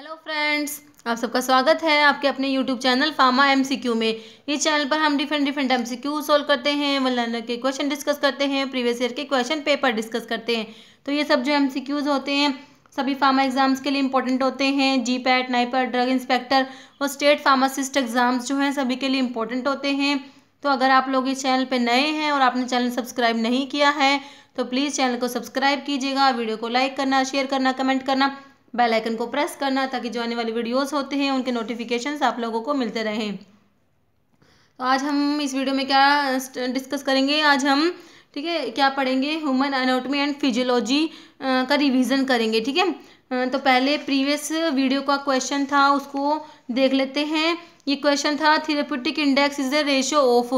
Hello friends आप सबका स्वागत है आपके अपने यूट्यूब चैनल फार्मा एमसीक्यू में इस चैनल पर हम डिफरेंट डिफरेंट एमसीक्यू सॉल्व करते हैं वन लर्नर के क्वेश्चन डिस्कस करते हैं प्रीवियस ईयर के क्वेश्चन पेपर डिस्कस करते हैं तो ये सब जो एमसीक्यूज होते हैं सभी फार्मा एग्जाम्स के लिए इंपॉर्टेंट होते हैं GPAT NIPER drug inspector और स्टेट फार्मासिस्ट एग्जाम्स जो हैं सभी के लिए इंपॉर्टेंट होते हैं तो अगर आप लोग इस चैनल पर नए हैं और आपने चैनल सब्सक्राइब नहीं किया है तो प्लीज़ चैनल को सब्सक्राइब कीजिएगा वीडियो को लाइक करना शेयर करना कमेंट करना बेल आइकन को प्रेस करना ताकि जो आने वाली वीडियोस होते हैं उनके नोटिफिकेशंस आप लोगों को मिलते रहें तो आज हम इस वीडियो में क्या डिस्कस करेंगे आज हम ठीक है क्या पढ़ेंगे ह्यूमन एनाटॉमी एंड फिजियोलॉजी का रिविजन करेंगे ठीक है तो पहले प्रीवियस वीडियो का क्वेश्चन था उसको देख लेते हैं ये क्वेश्चन था therapeutic index is the ratio of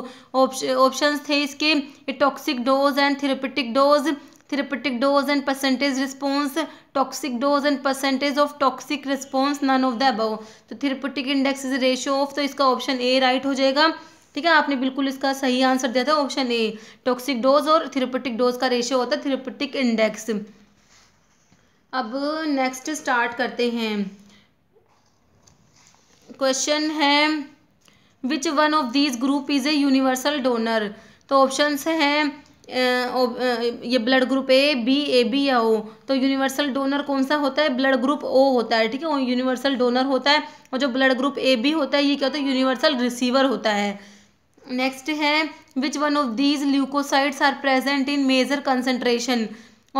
options थे इसके toxic dose and therapeutic dose therapeutic dose and percentage response toxic dose and percentage of toxic response none of the above तो therapeutic index is ratio of तो इसका option A right हो जाएगा ठीक है आपने बिल्कुल इसका सही आंसर दिया था ऑप्शन ए टॉक्सिक डोज और थेरेपेटिक डोज का रेशियो होता है थेरेपेटिक इंडेक्स अब नेक्स्ट स्टार्ट करते हैं क्वेश्चन है which one of these group is a universal donor तो ऑप्शंस हैं ये blood group A B A B या ओ तो यूनिवर्सल डोनर कौन सा होता है ब्लड ग्रुप ओ होता है ठीक है यूनिवर्सल डोनर होता है और जो ब्लड ग्रुप ए बी होता है ये क्या होता है यूनिवर्सल रिसीवर होता है नेक्स्ट है which one of these leucocytes are present in major concentration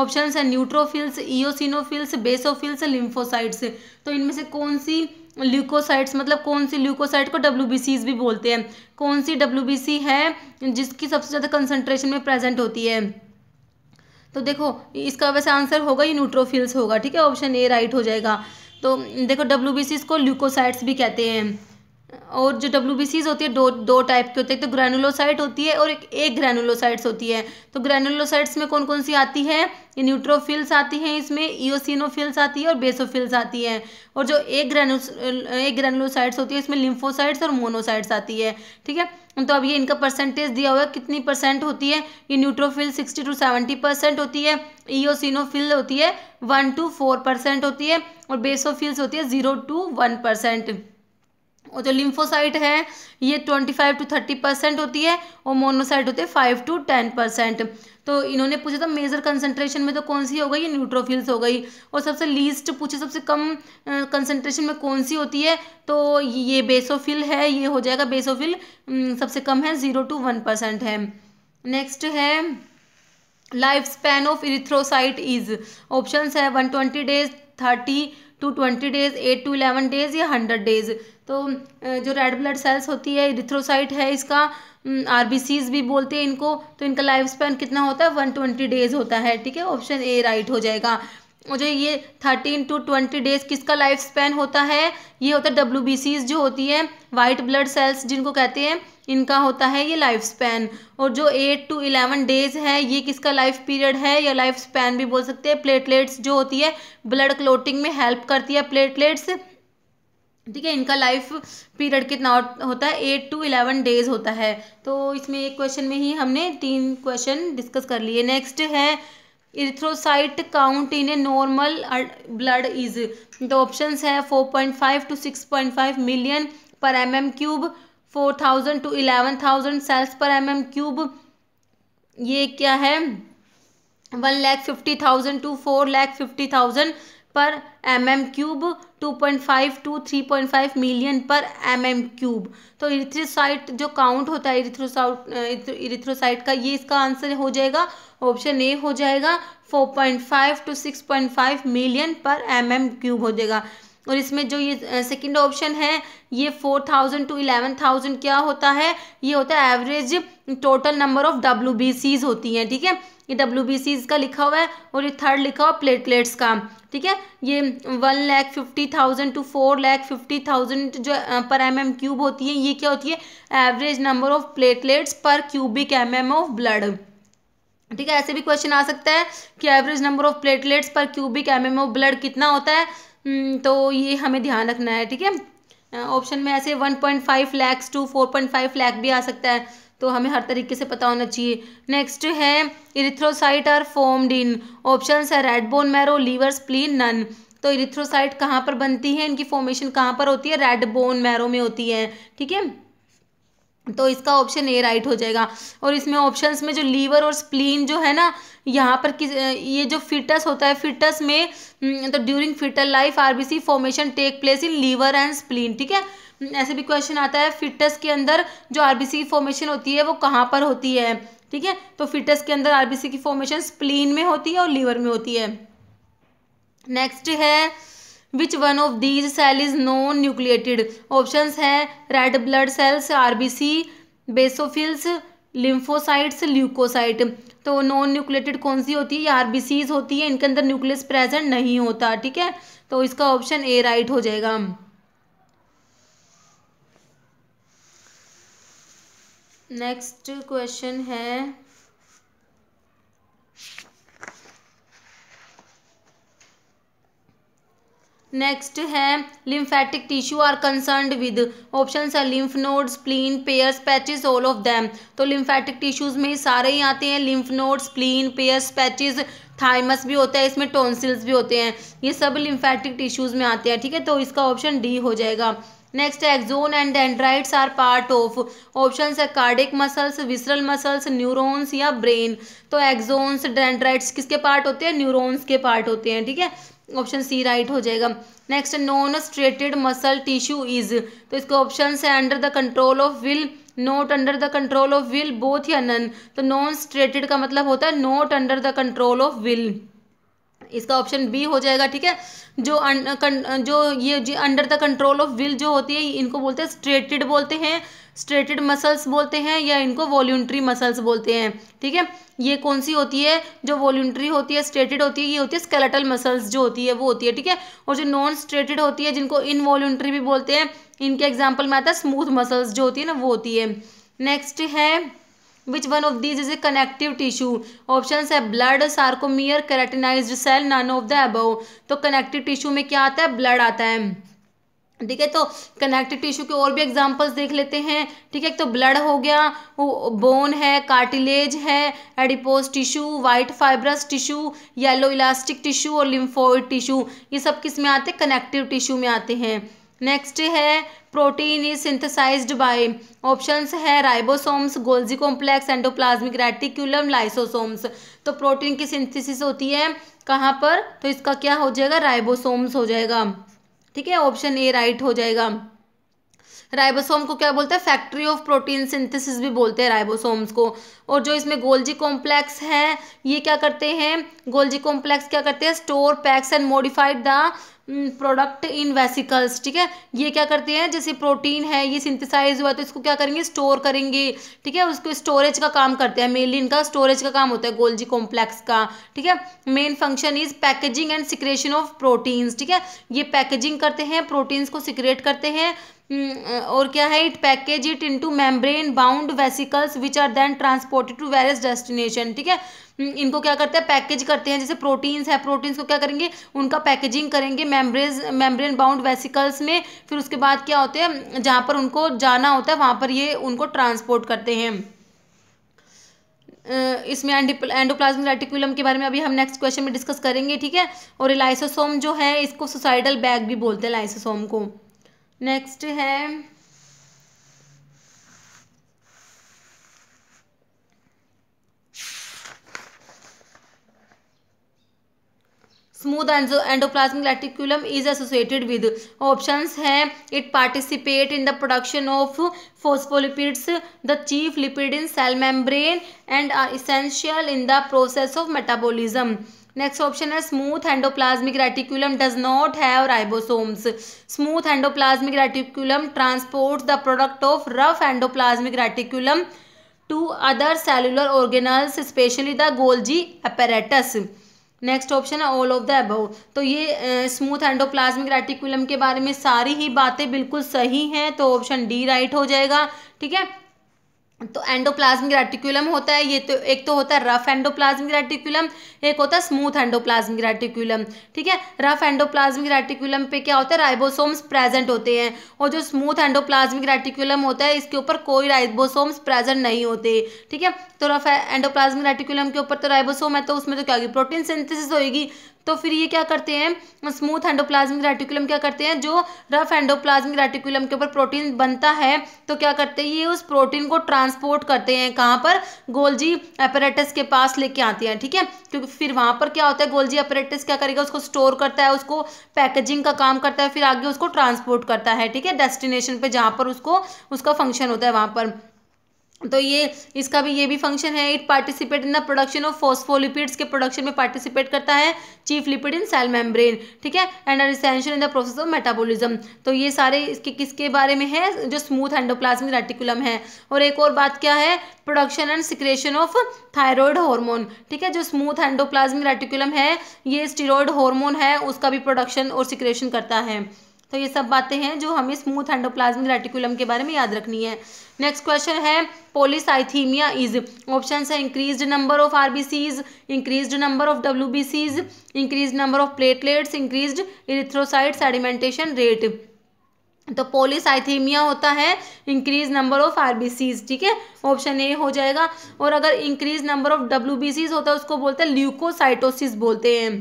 option है न्यूट्रोफिल्स ईओसिनोफिल्स बेसोफिल्स लिम्फोसाइड्स तो इनमें से कौन सी ल्यूकोसाइट्स मतलब कौन सी ल्यूकोसाइट को डब्ल्यू भी बोलते हैं कौन सी डब्ल्यू है जिसकी सबसे ज़्यादा कंसनट्रेशन में प्रेजेंट होती है तो देखो इसका वैसे आंसर होगा ये न्यूट्रोफिल्स होगा ठीक है ऑप्शन ए राइट हो जाएगा तो देखो डब्ल्यू को ल्यूकोसाइट्स भी कहते हैं और जो डब्ल्यू होती है दो दो टाइप की होती है तो ग्रैनुलोसाइट होती है और एक एक ग्रैनुलोसाइट्स होती है तो ग्रैनुलोसाइट्स में कौन कौन सी आती है ये न्यूट्रोफिल्स आती हैं इसमें ईओसिनोफिल्स आती है और बेसोफिल्स आती है और जो एक ग्रैनु एक ग्रैनुलोसाइट्स होती है इसमें लिम्फोसाइट्स और मोनोसाइट्स आती है ठीक है तो अब ये इनका परसेंटेज दिया हुआ है कितनी परसेंट होती है ये neutrophil sixty to seventy percent होती है ईओसिनोफिल होती है वन टू फोर परसेंट होती है और बेसोफिल्स होती है ज़ीरो टू वन परसेंट और जो लिम्फोसाइट है ये twenty five to thirty percent होती है और मोनोसाइट होते हैं फाइव टू टेन परसेंट तो इन्होंने पूछा था मेजर कंसंट्रेशन में तो कौन सी हो गई ये न्यूट्रोफिल्स हो गई और सबसे लीस्ट पूछे सबसे कम कंसंट्रेशन में कौन सी होती है तो ये बेसोफिल है ये हो जाएगा बेसोफिल सबसे कम है ज़ीरो टू वन परसेंट है नेक्स्ट है life span of erythrocyte is option है one twenty days thirty to twenty days eight to eleven days या हंड्रेड डेज तो जो रेड ब्लड सेल्स होती है इरिथ्रोसाइट है इसका आर भी बोलते हैं इनको तो इनका लाइफ स्पैन कितना होता है वन ट्वेंटी डेज होता है ठीक है ऑप्शन ए राइट हो जाएगा और जो ये थर्टीन टू ट्वेंटी डेज किसका लाइफ स्पैन होता है ये होता है डब्ल्यू जो होती है वाइट ब्लड सेल्स जिनको कहते हैं इनका होता है ये लाइफ स्पैन और जो एट टू इलेवन डेज है ये किसका लाइफ पीरियड है या लाइफ स्पैन भी बोल सकते हैं प्लेटलेट्स जो होती है ब्लड क्लोटिंग में हेल्प करती है प्लेटलेट्स ठीक है इनका लाइफ पीरियड कितना होता है एट टू इलेवन डेज होता है तो इसमें एक क्वेश्चन में ही हमने तीन क्वेश्चन डिस्कस कर लिए नेक्स्ट है erythrocyte count in a normal blood is तो ऑप्शन है four point five to six point five million per M M cube four thousand to eleven thousand cells per M M cube ये क्या है one lakh fifty thousand to four lakh fifty thousand per M M cube two point five to three point five million per M M cube तो erythrocyte जो count होता है इरिथ्रोसाउट erythrocyte का ये इसका आंसर हो जाएगा ऑप्शन ए हो जाएगा four point five to six point five million per M M cube हो जाएगा और इसमें जो ये सेकंड ऑप्शन है ये four thousand to eleven thousand क्या होता है ये होता है average total number of W B Cs होती हैं ठीक है ये डब्ल्यू बी सीज का लिखा हुआ है और ये थर्ड लिखा हुआ प्लेटलेट्स का ठीक है ये one lakh fifty thousand to four lakh fifty thousand जो पर एम एम क्यूब होती है ये क्या होती है average number of platelets per cubic M M of blood ठीक है ऐसे भी क्वेश्चन आ सकता है कि average number of platelets per cubic M M of blood कितना होता है हम्म, तो ये हमें ध्यान रखना है ठीक है ऑप्शन में ऐसे one point five lakhs to four point five भी आ सकता है तो हमें हर तरीके से पता होना चाहिए नेक्स्ट है erythrocyte are formed in option है red bone marrow liver spleen none तो इरिथ्रोसाइट कहाँ पर बनती है इनकी फॉर्मेशन कहाँ पर होती है रेड बोन मैरो में होती है ठीक है तो इसका ऑप्शन ए राइट हो जाएगा और इसमें ऑप्शंस में जो लीवर और स्प्लीन जो है ना यहाँ पर किस ये जो फिटस होता है फिटस में हम्म, तो during foetal life RBC formation take place in liver and spleen ठीक है हम्म, ऐसे भी क्वेश्चन आता है फिटस के अंदर जो आरबीसी की फॉर्मेशन होती है वो कहाँ पर होती है ठीक है तो फिटस के अंदर आरबीसी की फॉर्मेशन स्प्लीन में होती है और लीवर में होती है नेक्स्ट है which one of these cell is non nucleated option है red blood cells RBC basophils lymphocytes leucocyte तो नॉन न्यूक्लिएटेड कौन सी होती है बी सीज होती है इनके अंदर न्यूक्लियस प्रेजेंट नहीं होता ठीक है तो इसका ऑप्शन ए राइट हो जाएगा नेक्स्ट क्वेश्चन है नेक्स्ट है lymphatic tissue are concern with option है lymph node spleen Peyer's patches all of them तो लिम्फेटिक टिश्यूज में ही सारे ही आते हैं lymph node spleen Peyer's patches thymus भी होता है इसमें टोनसिल्स भी होते हैं ये सब लिम्फेटिक टिश्यूज में आते हैं ठीक है तो इसका ऑप्शन डी हो जाएगा next axon and dendrites are part of option है cardiac muscles visceral muscles neurons या ब्रेन तो एक्जोन्स डेंड्राइट्स किसके पार्ट होते हैं न्यूरोन्स के पार्ट होते हैं ठीक है ऑप्शन सी राइट हो जाएगा next non striated muscle tissue is तो इसको ऑप्शन है under the control of will not under the control of will both या नन तो नॉन स्ट्रेटेड का मतलब होता है not under the control of will इसका ऑप्शन बी हो जाएगा ठीक है जो अन, जो ये under the control of will जो होती है इनको बोलते हैं स्ट्रेटेड बोलते हैं स्ट्रेटेड मसल्स बोलते हैं या इनको वॉल्यूंट्री मसल्स बोलते हैं ठीक है ये कौन सी होती है जो वॉल्यूंट्री होती है स्ट्रेटेड होती है ये होती है स्केलेटल मसल्स जो होती है वो होती है ठीक है और जो नॉन स्ट्रेटेड होती है जिनको इनवॉल्यूंट्री भी बोलते हैं इनके एग्जाम्पल में आता है स्मूथ मसल्स जो होती है ना वो होती है नेक्स्ट है which one of these is a connective tissue option है blood sarcomere keratinised cell none of the above तो कनेक्टिव टिश्यू में क्या आता है ब्लड आता है ठीक है तो कनेक्टिव टिश्यू के और भी एग्जांपल्स देख लेते हैं ठीक है तो ब्लड हो गया बोन है कार्टिलेज है adipose tissue white fibrous tissue yellow elastic tissue और लिम्फोइड टिश्यू ये सब किस में आते हैं कनेक्टिव टिश्यू में आते हैं नेक्स्ट है protein is synthesised by options है ribosomes Golgi complex endoplasmic reticulum lysosomes तो प्रोटीन की सिंथेसिस होती है कहाँ पर तो इसका क्या हो जाएगा राइबोसोम्स हो जाएगा ठीक है ऑप्शन ए राइट हो जाएगा राइबोसोम को क्या बोलते हैं फैक्ट्री ऑफ प्रोटीन सिंथेसिस भी बोलते हैं राइबोसोम्स को और जो इसमें गोल्जी कॉम्प्लेक्स है ये क्या करते हैं गोल्जी कॉम्प्लेक्स क्या करते हैं store packs and modified the product in vesicles ठीक है ये क्या करते हैं जैसे प्रोटीन है ये सिंथिसाइज हुआ तो इसको क्या करेंगे स्टोर करेंगे ठीक है उसको स्टोरेज का काम करते हैं मेनली इनका स्टोरेज का काम होता है गोल्जी कॉम्प्लेक्स का ठीक है main function is packaging and secretion of proteins ठीक है ये पैकेजिंग करते हैं प्रोटीन्स को सिक्रेट करते हैं हम्म, और क्या है it package it into membrane bound vesicles which are then transported to various destination ठीक है हम्म, इनको क्या करते हैं पैकेज करते हैं जैसे प्रोटीन्स है प्रोटीन्स को क्या करेंगे उनका पैकेजिंग करेंगे मेम्ब्रेज मेम्ब्रेन बाउंड वेसिकल्स में फिर उसके बाद क्या होते हैं जहाँ पर उनको जाना होता है वहाँ पर ये उनको ट्रांसपोर्ट करते हैं इसमें एंडोप्लाज्मिक रेटिकुलम के बारे में अभी हम नेक्स्ट क्वेश्चन में डिस्कस करेंगे ठीक है और लाइसोसोम जो है इसको सुसाइडल बैग भी बोलते हैं लाइसोसोम को नेक्स्ट है smooth endoplasmic reticulum is associated with options हैं it participate in the production of phospholipids the chief lipid in cell membrane and are essential in the process of metabolism next option है smooth endoplasmic reticulum does not have ribosomes smooth endoplasmic reticulum transport the product of rough endoplasmic reticulum to other cellular organelles specially the Golgi apparatus next option है all of the above तो ये smooth endoplasmic reticulum के बारे में सारी ही बातें बिल्कुल सही हैं तो ऑप्शन डी राइट हो जाएगा ठीक है तो एंडोप्लाज्मिक रेटिकुलम होता है ये तो एक तो होता है रफ एंडोप्लाज्मिक रेटिकुलम एक होता है स्मूथ एंडोप्लाज्मिक रेटिकुलम ठीक है रफ एंडोप्लाज्मिक रेटिकुलम पे क्या होता है राइबोसोम्स प्रेजेंट होते हैं और जो स्मूथ एंडोप्लाज्मिक रेटिकुलम होता है इसके ऊपर कोई राइबोसोम्स प्रेजेंट नहीं होते ठीक है तो रफ एंडोप्लाज्मिक रेटिकुलम के ऊपर तो राइबोसोम है तो उसमें तो क्या होगी प्रोटीन सिंथेसिस होगी तो फिर ये क्या करते हैं स्मूथ एंडोप्लाज्मिक रेटिकुलम क्या करते हैं जो रफ एंडोप्लाज्मिक रेटिकुलम के ऊपर प्रोटीन बनता है तो क्या करते हैं ये उस प्रोटीन को ट्रांसपोर्ट करते हैं कहाँ पर गोल्जी अपरेटस के पास लेके आते हैं ठीक है क्योंकि फिर वहाँ पर क्या होता है गोल्जी अपरेटस क्या करेगा उसको स्टोर करता है उसको पैकेजिंग का काम करता है फिर आगे उसको ट्रांसपोर्ट करता है ठीक है डेस्टिनेशन पर जहाँ पर उसको उसका फंक्शन होता है वहाँ पर तो ये इसका भी ये भी फंक्शन है it participate in the production of phospholipids के प्रोडक्शन में पार्टिसिपेट करता है chief lipid in cell membrane ठीक है and are essential in the process of metabolism तो ये सारे इसके किसके बारे में है जो स्मूथ एंडोप्लाज्मिक रेटिकुलम है और एक और बात क्या है production and secretion of thyroid hormone ठीक है जो स्मूथ एंडोप्लाज्मिक रेटिकुलम है ये स्टीरोड हॉर्मोन है उसका भी प्रोडक्शन और सिक्रेशन करता है तो ये सब बातें हैं जो हमें स्मूथ एंडोप्लाज्मिक रेटिकुलम के बारे में याद रखनी है नेक्स्ट क्वेश्चन है पोलिसाइथीमिया इज ऑप्शन है increase number of Cs increase number of Cs increase number of platelets increase erythrocyte sedimentation rate तो पोलिसाइथीमिया होता है इंक्रीज नंबर ऑफ आरबीसीज ठीक है ऑप्शन ए हो जाएगा और अगर इंक्रीज नंबर ऑफ डब्ल्यूबीसीज होता है उसको बोलते हैं ल्यूकोसाइटोसिस बोलते हैं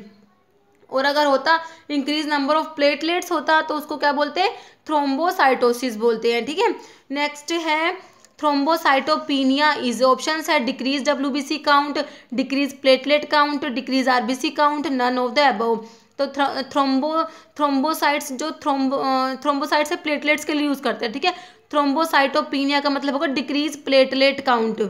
और अगर होता इंक्रीज नंबर ऑफ प्लेटलेट्स होता तो उसको क्या बोलते हैं थ्रोम्बोसाइटोसिस बोलते हैं ठीक है नेक्स्ट है थ्रोम्बोसाइटोपिनिया इज ऑप्शन है decrease W count decrease platelet count decrease RBC count none of the above तो थ्रोम्बो थ्रोम्बोसाइट्स जो थ्रोम्बो थ्रोम्बोसाइट्स से प्लेटलेट्स के लिए यूज़ करते हैं ठीक है थ्रोम्बोसाइटोपिनिया का मतलब होगा decrease platelet count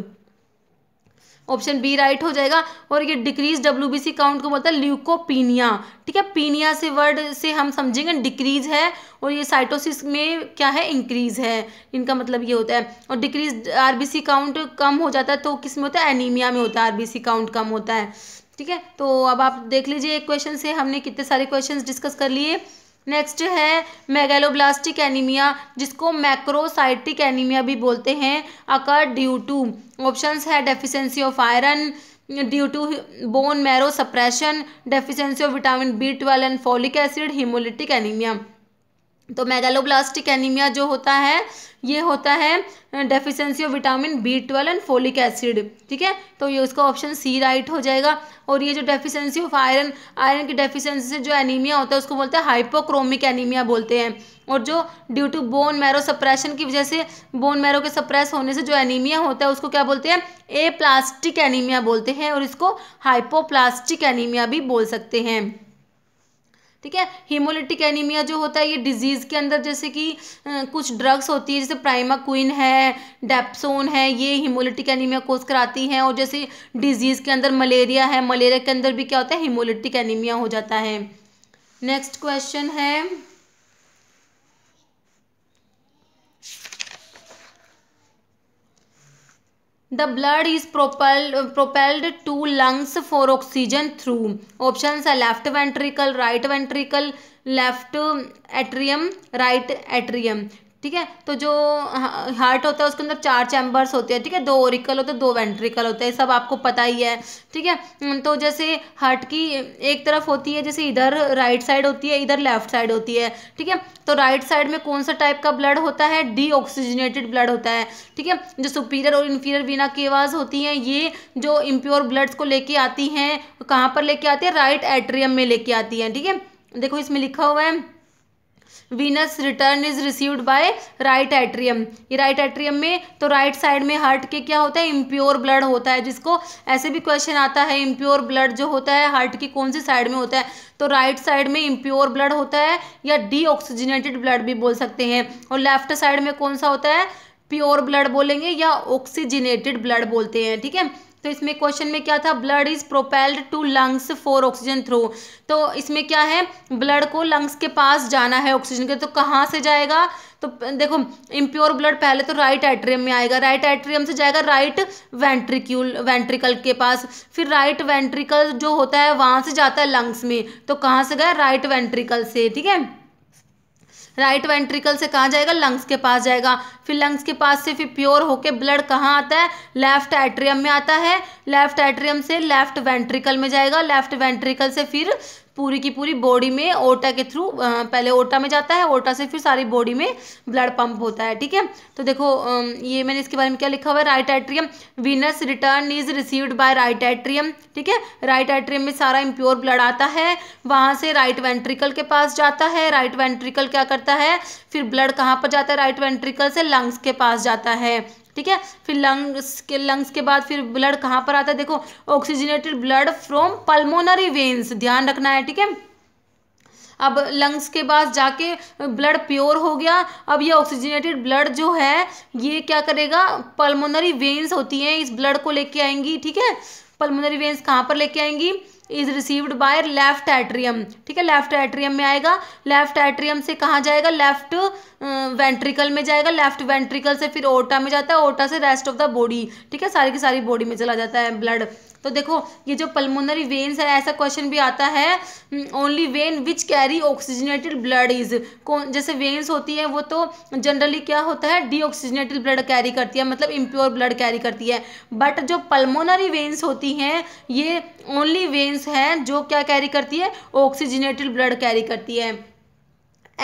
option B right हो जाएगा और ये डिक्रीज डब्ल्यू काउंट को बोलता है ल्यूकोपीनिया ठीक है पीनिया से वर्ड से हम समझेंगे डिक्रीज है और ये साइटोसिस में क्या है इंक्रीज है इनका मतलब ये होता है और डिक्रीज आरबीसी काउंट कम हो जाता है तो किस में होता है एनीमिया में होता है आरबीसी काउंट कम होता है ठीक है तो अब आप देख लीजिए एक क्वेश्चन से हमने कितने सारे क्वेश्चन डिस्कस कर लिए नेक्स्ट है मेगेलोब्लास्टिक एनीमिया जिसको मैक्रोसाइटिक एनीमिया भी बोलते हैं अकर ड्यू टू ऑप्शंस है deficiency of iron due to bone marrow suppression deficiency of vitamin B twelve and folic acid haemolytic anaemia तो मेगालोब्लास्टिक एनीमिया जो होता है ये होता है deficiency of vitamin B twelve and folic acid ठीक है तो ये उसका ऑप्शन सी राइट हो जाएगा और ये जो डेफिशिएंसी ऑफ आयरन आयरन की डेफिशिएंसी से जो एनीमिया होता है उसको बोलते हैं हाइपोक्रोमिक एनीमिया बोलते हैं और जो due to bone marrow suppression की वजह से बोन मैरो के सप्रेस होने से जो एनीमिया होता है उसको क्या बोलते हैं ए प्लास्टिक एनीमिया बोलते हैं और इसको हाइपोप्लास्टिक एनीमिया भी बोल सकते हैं ठीक है हीमोलिटिक एनीमिया जो होता है ये डिजीज़ के अंदर जैसे कि कुछ ड्रग्स होती है जैसे प्राइमा क्वीन है डेप्सोन है ये हीमोलिटिक एनीमिया कोस कराती हैं और जैसे डिजीज़ के अंदर मलेरिया है मलेरिया के अंदर भी क्या होता है हीमोलिटिक एनीमिया हो जाता है नेक्स्ट क्वेश्चन है the blood is propelled uh, propelled to lungs for oxygen through options are left ventricle right ventricle left atrium right atrium ठीक है तो जो हार्ट होता है उसके अंदर चार चैम्बर्स होते हैं ठीक है दो ओरिकल होते हैं दो वेंट्रिकल होते हैं सब आपको पता ही है ठीक है तो जैसे हार्ट की एक तरफ होती है जैसे इधर राइट साइड होती है इधर लेफ्ट साइड होती है ठीक है तो राइट साइड में कौन सा टाइप का ब्लड होता है डीऑक्सीजनेटेड ब्लड होता है ठीक है जो सुपीरियर और इन्फीरियर बिना केवाज होती हैं ये जो इम्प्योर ब्लड्स को लेके आती हैं कहाँ पर लेके आती है राइट एट्रियम में लेके आती हैं ठीक है देखो इसमें लिखा हुआ है venous return is received by right atrium ये राइट एट्रियम में तो राइट साइड में हार्ट के क्या होता है इम्प्योर ब्लड होता है जिसको ऐसे भी क्वेश्चन आता है इम्प्योर ब्लड जो होता है हार्ट की कौन सी साइड में होता है तो राइट साइड में इम्प्योर ब्लड होता है या डीऑक्सीजनेटेड ब्लड भी बोल सकते हैं और लेफ्ट साइड में कौन सा होता है प्योर ब्लड बोलेंगे या ऑक्सीजनेटेड ब्लड बोलते हैं ठीक है तो इसमें क्वेश्चन में क्या था blood is propelled to lungs for oxygen through तो इसमें क्या है ब्लड को लंग्स के पास जाना है ऑक्सीजन के तो कहाँ से जाएगा तो देखो इम्प्योर ब्लड पहले तो राइट एट्रियम में आएगा राइट एट्रियम से जाएगा राइट वेंट्रिक्यूल वेंट्रिकल के पास फिर राइट वेंट्रिकल जो होता है वहाँ से जाता है लंग्स में तो कहाँ से गया राइट वेंट्रिकल से ठीक है राइट वेंट्रिकल से कहाँ जाएगा लंग्स के पास जाएगा फिर लंग्स के पास से फिर प्योर होके ब्लड कहाँ आता है लेफ्ट एट्रियम में आता है लेफ्ट एट्रियम से लेफ्ट वेंट्रिकल में जाएगा लेफ्ट वेंट्रिकल से फिर पूरी की पूरी बॉडी में ओटा के थ्रू पहले ओटा में जाता है ओटा से फिर सारी बॉडी में ब्लड पंप होता है ठीक है तो देखो ये मैंने इसके बारे में क्या लिखा हुआ है right atrium venous return is received by right atrium ठीक है राइट एट्रियम में सारा इम्प्योर ब्लड आता है वहाँ से राइट वेंट्रिकल के पास जाता है राइट वेंट्रिकल क्या करता है फिर ब्लड कहाँ पर जाता है राइट वेंट्रिकल से लंग्स के पास जाता है ठीक है फिर लंग्स के लंग्स के बाद फिर ब्लड कहाँ पर आता है देखो oxygenated blood from pulmonary veins ध्यान रखना है ठीक है अब लंग्स के पास जाके ब्लड प्योर हो गया अब ये ऑक्सीजनेटेड ब्लड जो है ये क्या करेगा पल्मोनरी वेन्स होती हैं इस ब्लड को लेके आएंगी ठीक है पल्मोनरी वेन्स कहाँ पर लेके आएंगी is received by left atrium ठीक है लेफ्ट एट्रियम में आएगा लेफ्ट एट्रियम से कहाँ जाएगा लेफ्ट वेंट्रिकल अं, में जाएगा लेफ्ट वेंट्रिकल से फिर ओटा में जाता है ओटा से रेस्ट ऑफ द बॉडी ठीक है सारी की सारी बॉडी में चला जाता है ब्लड तो देखो ये जो पल्मोनरी वेन्स है ऐसा क्वेश्चन भी आता है only vein which carry oxygenated blood is कौन जैसे वेन्स होती है वो तो जनरली क्या होता है डीऑक्सीजनेटेड ब्लड कैरी करती है मतलब इम्प्योर ब्लड कैरी करती है बट जो पल्मोनरी वेन्स होती हैं ये ओनली वेन्स हैं जो क्या कैरी करती है ऑक्सीजनेटेड ब्लड कैरी करती है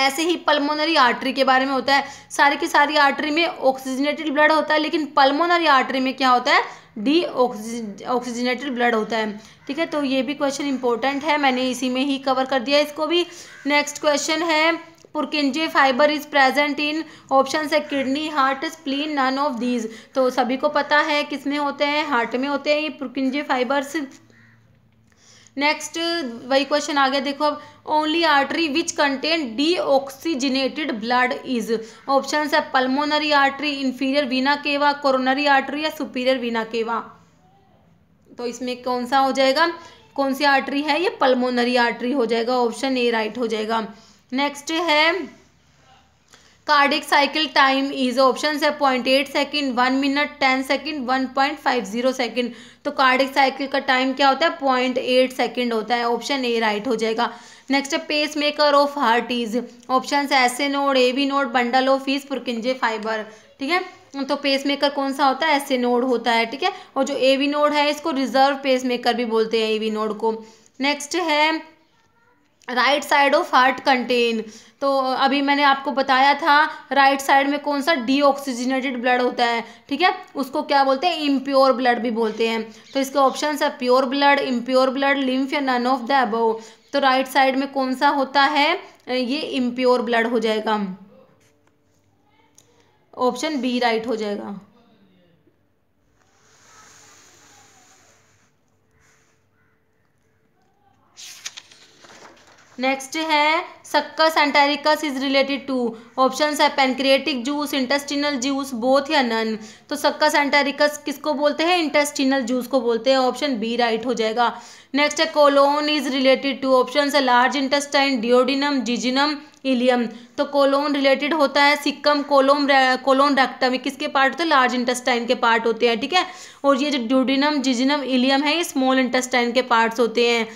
ऐसे ही पल्मोनरी आर्टरी के बारे में होता है सारी की सारी आर्टरी में ऑक्सीजनेटेड ब्लड होता है लेकिन पल्मोनरी आर्टरी में क्या होता है डी ऑक्सीजनेटेड ब्लड होता है ठीक है तो ये भी क्वेश्चन इंपॉर्टेंट है मैंने इसी में ही कवर कर दिया इसको भी नेक्स्ट क्वेश्चन है Purkinje fibre is present in option है kidney heart spleen none of these तो सभी को पता है किसमें होते हैं हार्ट में होते हैं ये पुरकिंजे फाइबर्स नेक्स्ट वही क्वेश्चन आ गया देखो अब only artery which contain oxygenated blood is option है pulmonary artery inferior vena cava coronary artery या सुपीरियर वीना केवा तो इसमें कौन सा हो जाएगा कौन सी आर्टरी है ये पल्मोनरी आर्टरी हो जाएगा ऑप्शन ए राइट हो जाएगा नेक्स्ट है cardiac cycle time is option है point eight second one minute ten second one point five zero second तो कार्डिक साइकिल का टाइम क्या होता है पॉइंट एट सेकेंड होता है ऑप्शन ए राइट हो जाएगा नेक्स्ट है pacemaker of heart is option है S A node A B node bundle of His Purkinje fibre ठीक है तो पेस मेकर कौन सा होता है एस ए नोड होता है ठीक है और जो ए वी नोड है इसको रिजर्व पेस मेकर भी बोलते हैं ए वी नोड को नेक्स्ट है right side of heart contain तो अभी मैंने आपको बताया था राइट साइड में कौन सा डीऑक्सीजनेटेड ब्लड होता है ठीक है उसको क्या बोलते हैं इम्प्योर ब्लड भी बोलते हैं तो इसके ऑप्शन है pure blood impure blood lymph या नन ऑफ द अबव तो राइट साइड में कौन सा होता है ये इम्प्योर ब्लड हो जाएगा ऑप्शन बी राइट हो जाएगा नेक्स्ट है succus entericus is related to option है pancreatic juice intestinal juice both या नन तो सक्कस एंटेरिकस किसको बोलते हैं इंटेस्टिनल जूस को बोलते हैं ऑप्शन बी राइट हो जाएगा नेक्स्ट है colon is related to option है large intestine duodenum jejunum ileum तो कोलोन रिलेटेड होता है सिक्कम कोलोम कोलोन रेक्टम किसके पार्ट होते हैं लार्ज इंटेस्टाइन के पार्ट होते हैं ठीक है और ये जो ड्यूडिनम जिजिनम इलियम है ये स्मॉल इंटेस्टाइन के पार्ट्स होते हैं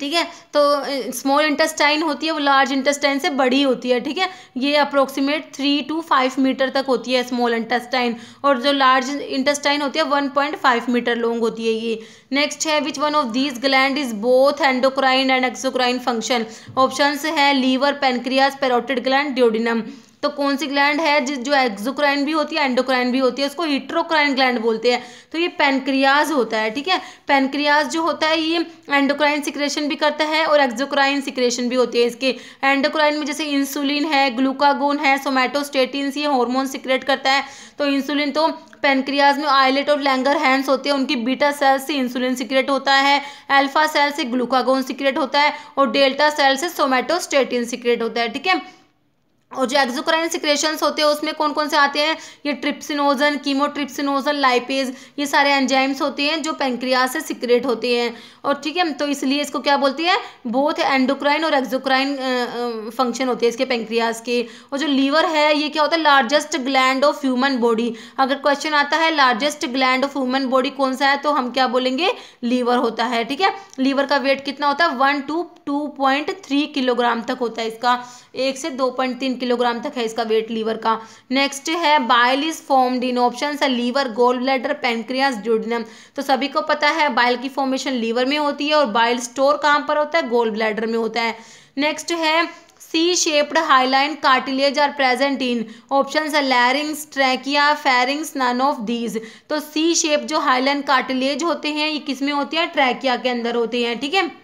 ठीक है तो स्मॉल इंटेस्टाइन होती है वो लार्ज इंटेस्टाइन से बड़ी होती है ठीक है ये approximate three to five metre तक होती है स्मॉल इंटेस्टाइन और जो लार्ज इंटेस्टाइन होती है one point five metre long होती है ये नेक्स्ट है which one of these gland is both endocrine and exocrine function option है liver pancreas parotid gland duodenum तो कौन सी ग्लैंड है जिस जो एक्जोक्राइन भी होती है एंडोक्राइन भी होती है उसको हिट्रोक्राइन ग्लैंड बोलते हैं तो ये पेनक्रियाज होता है ठीक है पेनक्रियाज जो होता है ये एंडोक्राइन सिक्रेशन भी करता है और एक्जोक्राइन सिक्रेशन भी होती है इसके एंडोक्राइन में जैसे इंसुलिन है ग्लूकागोन है सोमेटोस्टेटिन्स ये हॉर्मोन सिक्रेट करता है तो इंसुलिन तो पेनक्रियाज में आइलेट और लैंगर हैंड्स होते हैं उनकी बीटा सेल से इंसुलिन सिक्रेट होता है अल्फा सेल से ग्लूकागोन सिक्रेट होता है और डेल्टा सेल से सोमेटोस्टेटिन सिक्रेट होता है ठीक है और जो एक्जोक्राइन सिक्रेशन होते हैं उसमें कौन कौन से आते हैं ये ट्रिप्सिनोजन कीमोट्रिप्सिनोजन लाइपेज ये सारे एंजाइम्स होते हैं जो पेंक्रियाज से सिक्रेट होते हैं और ठीक है तो इसलिए इसको क्या बोलती है बोथ एंडोक्राइन और एक्जोक्राइन फंक्शन होते हैं इसके पेंक्रियाज के और जो लीवर है ये क्या होता है largest gland of human body अगर क्वेश्चन आता है largest gland of human body कौन सा है तो हम क्या बोलेंगे लीवर होता है ठीक है लीवर का वेट कितना होता है one to two point three kilogram तक होता है इसका एक से दो पॉइंट तीन किलोग्राम तक है इसका वेट लीवर का नेक्स्ट है bile is formed in option है liver gall bladder pancreas duodenum तो सभी को पता है बाइल की फॉर्मेशन लीवर में होती है और बाइल स्टोर कहाँ पर होता है गोल ब्लैडर में होता है नेक्स्ट है C shaped hyaline cartilage are present in option है larynx trachea pharynx none of these तो सी शेप जो हाईलाइन कार्टिलेज होते हैं ये किस में होते हैं ट्रैकिया के अंदर होते हैं ठीक है थीके?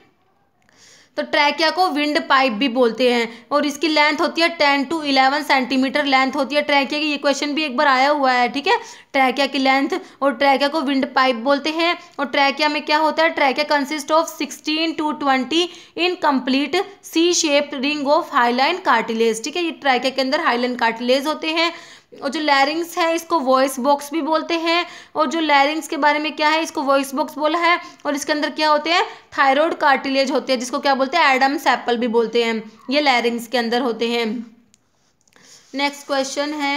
तो ट्रैकिया को विंड पाइप भी बोलते हैं और इसकी लेंथ होती है ten to eleven centimetre length होती है ट्रैकिया की ये क्वेश्चन भी एक बार आया हुआ है ठीक है ट्रैकिया की लेंथ और ट्रैकिया को विंड पाइप बोलते हैं और ट्रैकिया में क्या होता है trachea consist of sixteen to twenty incomplete C shape ring of hyaline cartilage ठीक है ये ट्रैकिया के अंदर हाईलाइन कार्टिलेज होते हैं और जो लैरिंग्स है इसको वॉइस बॉक्स भी बोलते हैं और जो लैरिंग्स के बारे में क्या है इसको वॉइस बॉक्स बोला है और इसके अंदर क्या होते हैं थायरॉयड कार्टिलेज होते हैं जिसको क्या बोलते हैं एडम सैपल भी बोलते हैं ये लैरिंग्स के अंदर होते हैं नेक्स्ट क्वेश्चन है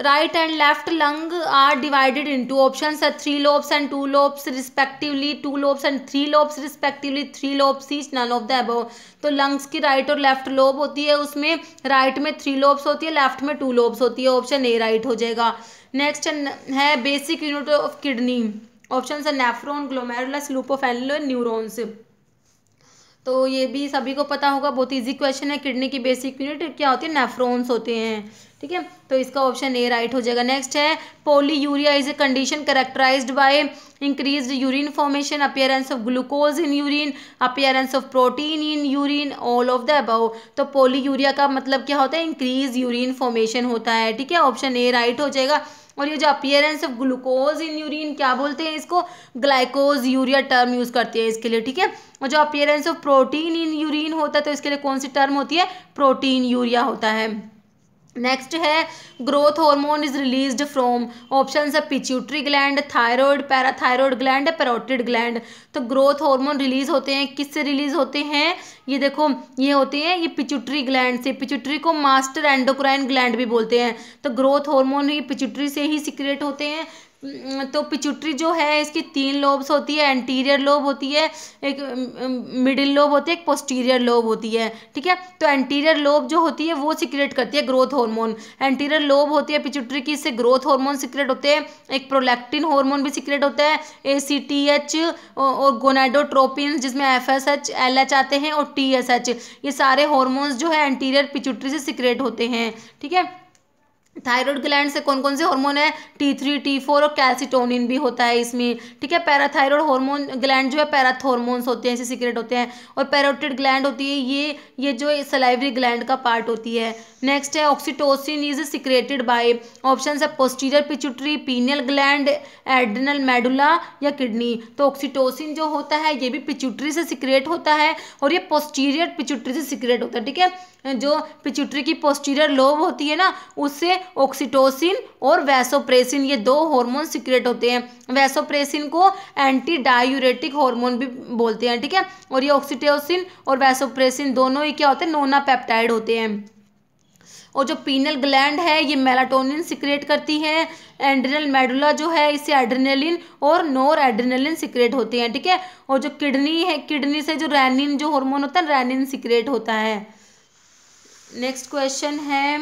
right and left lung are divided into option three lobes and two lobes respectively two lobes and three lobes respectively three lobes each none of the above तो लंग्स की right और left lobe होती है उसमें right में three lobes होती है left में टू लोब्स होती है ऑप्शन ए राइट हो जाएगा नेक्स्ट है basic unit of kidney option है नेफ्रोन ग्लोमेरुलस लूपोफेनुलर न्यूरोन्स तो ये भी सभी को पता होगा बहुत इजी क्वेश्चन है किडनी की बेसिक यूनिट क्या होती है नेफ्रोन्स होते हैं ठीक है तो इसका ऑप्शन ए राइट हो जाएगा नेक्स्ट है polyuria is a condition characterise by increase urine formation appearance of glucose in urine appearance of protein in urine all of the above तो पोली यूरिया का मतलब क्या होता है इंक्रीज यूरिन फॉर्मेशन होता है ठीक है ऑप्शन ए राइट हो जाएगा और ये जो appearance of glucose in urine क्या बोलते हैं इसको ग्लाइकोज यूरिया टर्म यूज़ करते हैं इसके लिए ठीक है और जो appearance of protein in urine होता है तो इसके लिए कौन सी टर्म होती है प्रोटीन यूरिया होता है नेक्स्ट है growth hormone is released from option है pituitary gland thyroid parathyroid gland parotid gland तो ग्रोथ हार्मोन रिलीज होते हैं किससे रिलीज होते हैं ये देखो ये होते हैं ये पिच्यूटरी ग्लैंड से पिच्यूटरी को मास्टर एंडोक्राइन ग्लैंड भी बोलते हैं तो ग्रोथ हार्मोन ये पिच्यूटरी से ही सिक्रेट होते हैं हम्म, तो पिचुट्री जो है इसकी तीन लोब्स होती है एंटीरियर लोब होती है एक मिडिल लोब होती है एक पोस्टीरियर लोब होती है ठीक है तो एंटीरियर लोब जो होती है वो सिक्रेट करती है ग्रोथ हार्मोन एंटीरियर लोब होती है पिचुट्री की इससे ग्रोथ हार्मोन सिक्रेट होते हैं एक प्रोलैक्टिन हार्मोन भी सिक्रेट होता है ए सी टी एच और गोनाडोट्रोपिन जिसमें F S H L H आते हैं और टी एस एच ये सारे हॉर्मोन्स जो है एंटीरियर पिचुट्री से सिक्रेट होते हैं ठीक है थायराइड ग्लैंड से कौन कौन से हार्मोन है टी थ्री टी फोर और कैल्सिटोनिन भी होता है इसमें ठीक है पैराथायरॉयड हार्मोन ग्लैंड जो है पैराथोरमोन्स होते हैं इसे सीक्रेट होते हैं और पैरोटेड ग्लैंड होती है ये ये जो सलाइवरी ग्लैंड का पार्ट होती है नेक्स्ट है oxytocin is secreted by option है posterior pituitary pineal gland adrenal medulla या किडनी तो ऑक्सीटोसिन जो होता है ये भी पिचुटरी से सिक्रेट होता है और ये पोस्टीरियर पिचुटरी से सिक्रेट होता है ठीक है जो पिचुटरी की पोस्टीरियर लोब होती है ना उससे ऑक्सीटोसिन और वैसोप्रेसिन ये दो हार्मोन सिक्रेट होते हैं वैसोप्रेसिन को एंटी डायूरेटिक हॉर्मोन भी बोलते हैं ठीक है और ये ऑक्सीटोसिन और वैसोप्रेसिन दोनों ही क्या होते हैं नोना पैप्टाइड होते हैं और जो पीनल ग्लैंड है ये मेलाटोनिन सिक्रेट करती है एंड्रिनल मेडुला जो है इससे एड्रेनलिन और नोर एड्रेनलिन सिक्रेट होते हैं ठीक है और जो किडनी है किडनी से जो रैनिन जो हार्मोन होता है रैनिन सिक्रेट होता है नेक्स्ट क्वेश्चन है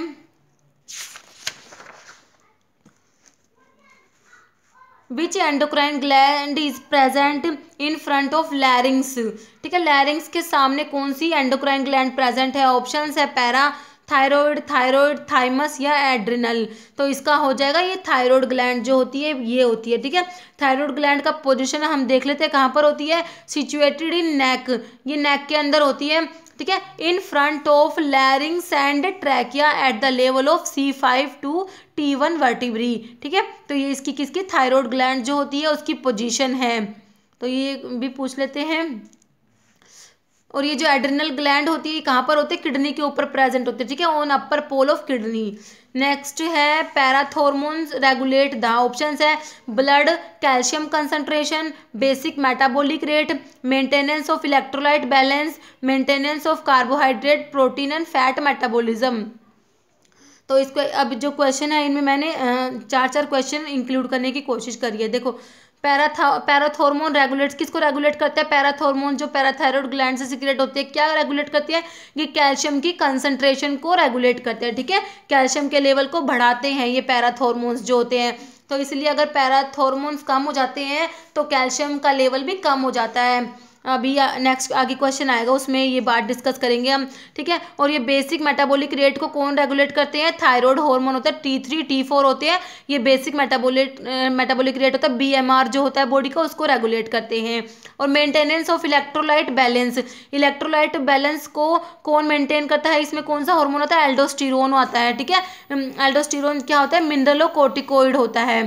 which endocrine gland is present in front of larynx ठीक है लैरिंग्स के सामने कौन सी एंडोक्राइन ग्लैंड प्रेजेंट है ऑप्शन है पैरा थायरॉयड थायरॉयड थाइमस या एड्रिनल तो इसका हो जाएगा ये थायरॉयड ग्लैंड जो होती है ये होती है ठीक है थायरॉयड ग्लैंड का पोजिशन हम देख लेते हैं कहाँ पर होती है सिचुएटेड इन नेक ये नेक के अंदर होती है ठीक है in front of larynx and trachea at the level of C five to T one vertebrae ठीक है तो ये इसकी किसकी थायरॉयड ग्लैंड जो होती है उसकी पोजिशन है तो ये भी पूछ लेते हैं और ये जो एड्रिनल ग्लैंड होती है कहाँ पर होते हैं किडनी के ऊपर प्रेजेंट होते हैं ठीक है on upper pole of kidney next है पैराथोरमोन्स रेगुलेट द ऑप्शन है blood calcium concentration basic metabolic rate maintenance of electrolyte balance maintenance of carbohydrate protein and fat metabolism तो इसको अब जो क्वेश्चन है इनमें मैंने चार चार क्वेश्चन इंक्लूड करने की कोशिश करी है देखो पैराथा पैराथोरमोन रेगुलेट्स किसको रेगुलेट करते हैं पैराथोरमोन जो पैराथायरॉयड ग्लैंड से सिक्रेट होती है क्या रेगुलेट करती है ये कैल्शियम की कंसनट्रेशन को रेगुलेट करते हैं ठीक है कैल्शियम के लेवल को बढ़ाते हैं ये पैराथोरमोन्स जो होते हैं तो इसलिए अगर पैराथोरमोन्स कम हो जाते हैं तो कैल्शियम का लेवल भी कम हो जाता है अभी नेक्स्ट आगे क्वेश्चन आएगा उसमें ये बात डिस्कस करेंगे हम ठीक है और ये बेसिक मेटाबॉलिक रेट को कौन रेगुलेट करते हैं थायराइड हार्मोन होता है टी थ्री टी फोर होते हैं ये बेसिक मेटाबोलिक मेटाबॉलिक रेट होता है बी एम आर जो होता है बॉडी का उसको रेगुलेट करते हैं और maintenance of electrolyte balance electrolyte balance को कौन मेंटेन करता है इसमें कौन सा हार्मोन होता है एल्डोस्टिरोन आता है ठीक है एल्डोस्टिरोन क्या होता है मिनरलो कोटिकोइड होता है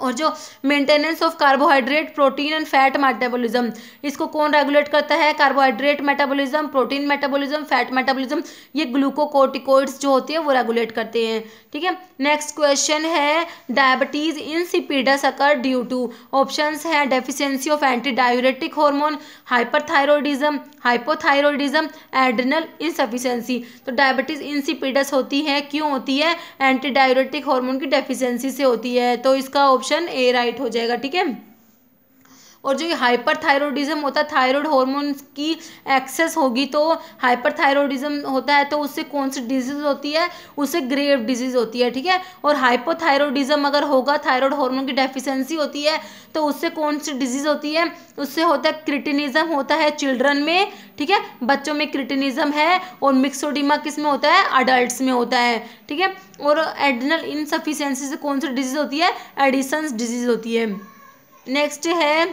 और जो maintenance of carbohydrate protein and fat metabolism इसको कौन रेगुलेट करता है carbohydrate metabolism protein metabolism fat metabolism ये ग्लूकोकोटिकोइड्स जो होते हैं वो रेगुलेट करते हैं ठीक है नेक्स्ट क्वेश्चन है diabetes insipidus occur due to option हैं deficiency of antidiuretic hormone hyperthyroidism hypothyroidism adrenal insufficiency तो डायबिटीज इनसीपीडस होती है क्यों होती है एंटी डायोरेटिक हॉर्मोन की डेफिशिएंसी से होती है तो इसका ऑप्शन ए राइट हो जाएगा ठीक है और जो ये हाइपर हाइपरथायरॉयडिज्म होता है थायरॉयड हॉर्मोन्स की एक्सेस होगी तो हाइपर हाइपरथायरॉयडिज्म होता है तो उससे कौन सी डिजीज होती है उससे ग्रेव डिजीज होती है ठीक है और थायरोडिज्म अगर होगा थायरॉयड हार्मोन की डेफिशेंसी होती है तो उससे कौन सी डिजीज होती है उससे होता है क्रिटिनिज्म होता है चिल्ड्रन में ठीक है बच्चों में क्रिटिनिज्म है और मिक्सोडिमा किस में होता है अडल्ट में होता है ठीक है और एडनल इनसफिशेंसी से कौन सी डिजीज होती है एडिसन्स डिजीज होती है नेक्स्ट है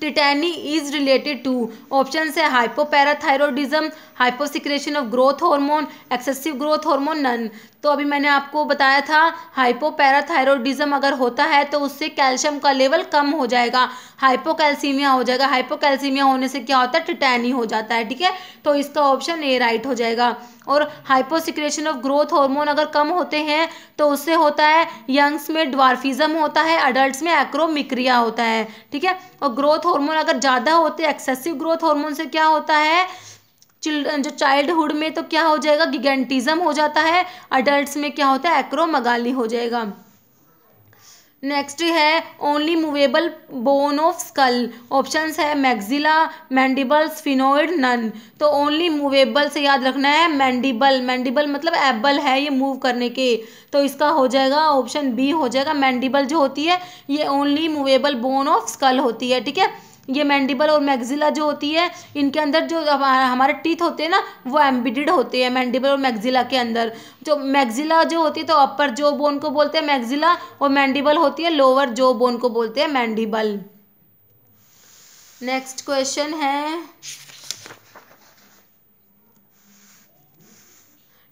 tetany is related to option है hypoparathyroidism hyposecretion of growth hormone excessive growth hormone none तो अभी मैंने आपको बताया था हाइपोपैराथायरोडिज्म अगर होता है तो उससे कैल्शियम का लेवल कम हो जाएगा हाइपोकैल्सीमिया हो जाएगा हाइपोकैल्सीमिया होने से क्या होता है टिटैनी हो जाता है ठीक है तो इसका ऑप्शन ए राइट हो जाएगा और हाइपोसिक्रेशन ऑफ ग्रोथ हार्मोन अगर कम होते हैं तो उससे होता है यंग्स में ड्वार्फिज्म होता है अडल्ट में एक्रोमिक्रिया होता है ठीक है और ग्रोथ हार्मोन अगर ज़्यादा होते एक्सेसिव ग्रोथ हार्मोन से क्या होता है चिल्ड्रन जो चाइल्डहुड में तो क्या हो जाएगा गिगेंटिज्म हो जाता है अडल्ट में क्या होता है एक्रोमगाली हो जाएगा नेक्स्ट है only movable bone of skull options है मैग्जिला मैंडिबल स्फिनोइड नन तो ओनली मूवेबल से याद रखना है मैंडिबल मैंडिबल मतलब एबल है ये मूव करने के तो इसका हो जाएगा ऑप्शन बी हो जाएगा मैंडिबल जो होती है ये only movable bone of skull होती है ठीक है ये मैंडिबल और मैगजिला जो होती है इनके अंदर जो हमारे टीथ होते हैं ना वो एम्बिडेड होते हैं मैंडिबल और मैगजिला के अंदर जो तो मैगजिला जो होती है तो अपर जो बोन को बोलते हैं मैगजिला और मैंडिबल होती है लोअर जो बोन को बोलते हैं मैंडिबल नेक्स्ट क्वेश्चन है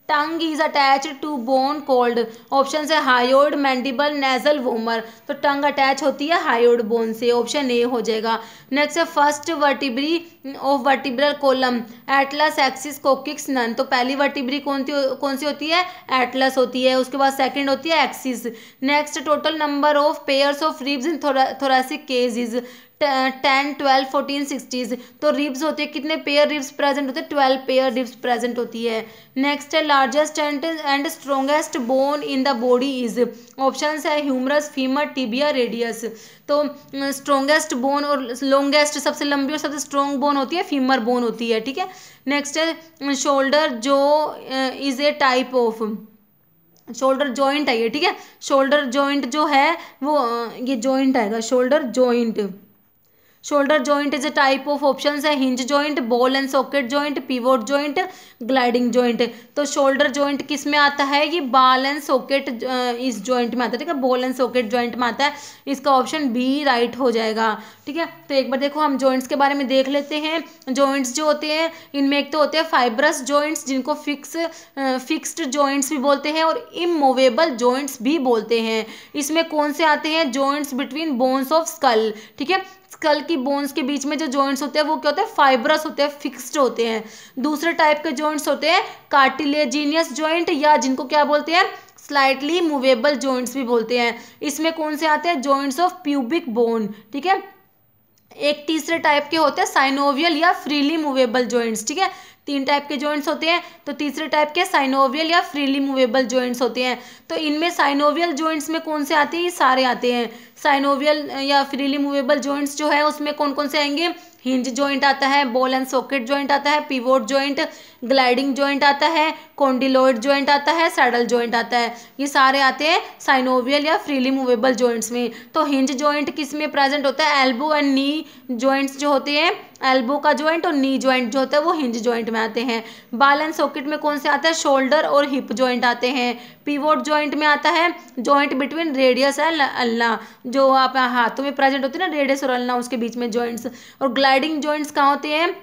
tongue is attach to bone called option से हायोड मैंडिबल नेजल वोमर तो टंग अटैच होती है हायोड बोन से ऑप्शन ए हो जाएगा नेक्स्ट है first vertebrae of vertebral column atlas axis coccyx none तो पहली वर्टिब्री कौन सी कौन सी होती है एटलस होती है उसके बाद सेकंड होती है axis next total number of pairs of ribs in thoracic is ten twelve fourteen sixteen तो रिब्स होती है कितने पेयर रिब्स प्रेजेंट होते हैं ट्वेल्व पेयर रिब्स प्रेजेंट होती है नेक्स्ट है largest and and strongest bone in the body is option है ह्यूमरस फीमर टिबिया रेडियस तो स्ट्रोंगेस्ट mm, बोन और लॉन्गेस्ट सबसे लंबी और सबसे स्ट्रोंग बोन होती है फीमर बोन होती है ठीक है नेक्स्ट है शोल्डर जो is a type of shoulder joint है ये ठीक है शोल्डर जॉइंट जो है वो uh, ये जॉइंट आएगा shoulder joint shoulder joint is type of option है hinge joint ball and socket joint pivot joint gliding joint तो शोल्डर जॉइंट किस में आता है ये बाल एंड सॉकेट इस जॉइंट में आता है ठीक है बॉल एंड सॉकेट जॉइंट में आता है इसका ऑप्शन बी राइट हो जाएगा ठीक है तो एक बार देखो हम जॉइंट्स के बारे में देख लेते हैं जॉइंट्स जो होते हैं इनमें एक तो होते हैं फाइब्रस जॉइंट्स जिनको फिक्स फिक्स्ड ज्वाइंट्स भी बोलते हैं और इमोवेबल जॉइंट्स भी बोलते हैं इसमें कौन से आते हैं joints between bones of skull ठीक है स्कल की बोन्स के बीच में जो जॉइंट्स होते हैं वो क्या होते हैं फाइब्रस होते हैं फिक्स्ड होते हैं दूसरे टाइप के जॉइंट्स होते हैं कार्टिलेजीनियस जॉइंट या जिनको क्या बोलते हैं स्लाइटली मूवेबल जॉइंट्स भी बोलते हैं इसमें कौन से आते हैं जॉइंट्स ऑफ प्यूबिक बोन ठीक है एक तीसरे टाइप के होते हैं साइनोवियल या फ्रीली मूवेबल जॉइंट्स ठीक है तीन टाइप के जॉइंट्स होते हैं तो तीसरे टाइप के साइनोवियल या फ्रीली मूवेबल जॉइंट्स होते हैं तो इनमें साइनोवियल जॉइंट्स में कौन से आते हैं ये सारे आते हैं साइनोवियल uh, या फ्रीली मूवेबल जॉइंट्स जो है उसमें कौन कौन से आएंगे हिंज जॉइंट आता है बॉल एंड सॉकेट जॉइंट आता है पिवोट जॉइंट ग्लाइडिंग जॉइंट आता है कॉन्डिलोइड जॉइंट आता है सैडल जॉइंट आता है ये सारे आते हैं साइनोवियल या फ्रीली मूवेबल जॉइंट्स में तो हिंज जॉइंट किस में प्रेजेंट होता है एल्बो एंड नी जॉइंट्स जो होते हैं एल्बो का ज्वाइंट और नी ज्वाइंट जो होता है वो हिंज ज्वाइंट में आते हैं बाल एंड सॉकेट में कौन से आता है शोल्डर और हिप ज्वाइंट आते हैं पीवोट ज्वाइंट में आता है joint between radius and ulna जो आप हाथों में प्रेजेंट होते हैं ना रेडियस और अल्ला उसके बीच में ज्वाइंट्स और ग्लाइडिंग ज्वाइंट्स कहाँ होते हैं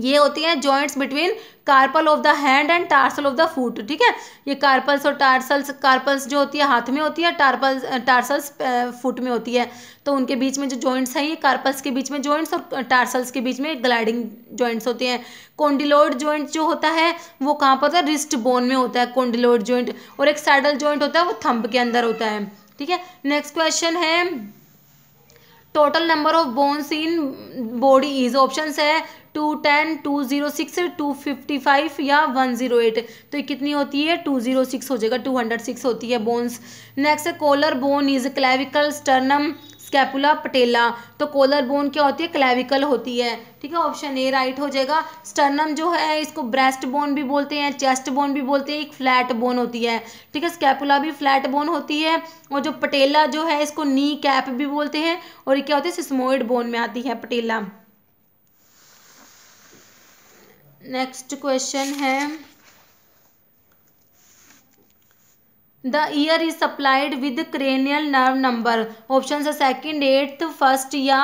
ये होती है joints between carpal of the hand and tarsal of the foot ठीक है ये कार्पल्स और टार्सल्स कार्पल्स जो होती है हाथ में होती है टार्पल्स टार्सल्स फुट में होती है तो उनके बीच में जो जॉइंट्स हैं ये कार्पल्स के बीच में जॉइंट्स और टार्सल्स के बीच में ग्लाइडिंग जॉइंट्स होते हैं कॉन्डिलोड जॉइंट जो होता है वो कहाँ पर होता है रिस्ट बोन में होता है कॉन्डिलोड जॉइंट और एक सैडल जॉइंट होता है वो थम्ब के अंदर होता है ठीक है नेक्स्ट क्वेश्चन है total number of bones in body is option है two ten two zero six two fifty five या वन जीरो एट तो ये कितनी होती है टू जीरो सिक्स हो जाएगा टू हंड्रेड सिक्स होती है bones next collar bone is clavicle sternum scapula patella तो कोलर बोन क्या होती है क्लेविकल होती है ठीक है ऑप्शन ए राइट हो जाएगा स्टर्नम जो है इसको ब्रेस्ट बोन भी बोलते हैं चेस्ट बोन भी बोलते हैं एक फ्लैट बोन होती है ठीक है स्कैपुला भी फ्लैट बोन होती है और जो पटेला जो है इसको नी कैप भी बोलते हैं और ये क्या होती है सिस्मोइड बोन में आती है पटेला नेक्स्ट क्वेश्चन है the ear is supplied with cranial nerve number option है सेकेंड एट्थ फर्स्ट या